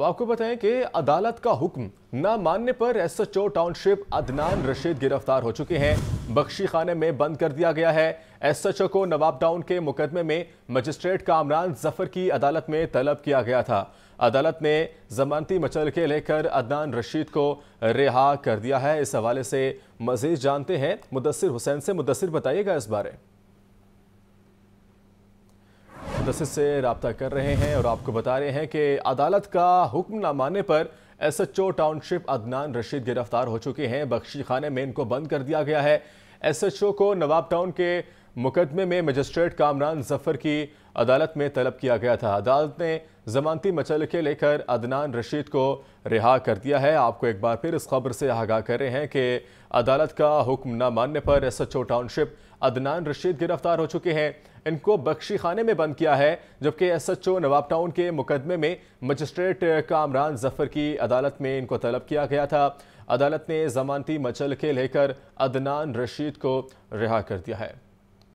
अब आपको बताएं कि अदालत का हुक्म न मानने पर एसएचओ टाउनशिप अदनान रशीद गिरफ्तार हो चुके हैं बख्शी खाने में बंद कर दिया गया है एसएचओ को नवाब टाउन के मुकदमे में मजिस्ट्रेट कामरान जफर की अदालत में तलब किया गया था अदालत ने जमानती मचल के लेकर अदनान रशीद को रिहा कर दिया है इस हवाले से मजीद जानते हैं मुदसर हुसैन से मुदसर बताइएगा इस बारे में मुतसद से रबता कर रहे हैं और आपको बता रहे हैं कि अदालत का हुक्म न मानने पर S H O township Adnan Rashid गिरफ्तार हो चुके हैं बख्शी खाने में इनको बंद कर दिया गया है एस एच ओ को नवाब टाउन के मुकदमे में मजिस्ट्रेट कामरान जफर की अदालत में तलब किया गया था अदालत ने जमानती मचल के लेकर अदनान रशीद को रिहा कर दिया है आपको एक बार फिर इस खबर से आगाह कर रहे हैं कि अदालत का हुक्म न मानने पर S H O township Adnan Rashid गिरफ्तार हो चुके हैं इनको बख्शी खाने में बंद किया है जबकि S H O Nawab town के मुकदमे में मजिस्ट्रेट कामरान जफर की अदालत में इनको तलब किया गया था अदालत ने जमानती मचल के लेकर अदनान रशीद को रिहा कर दिया है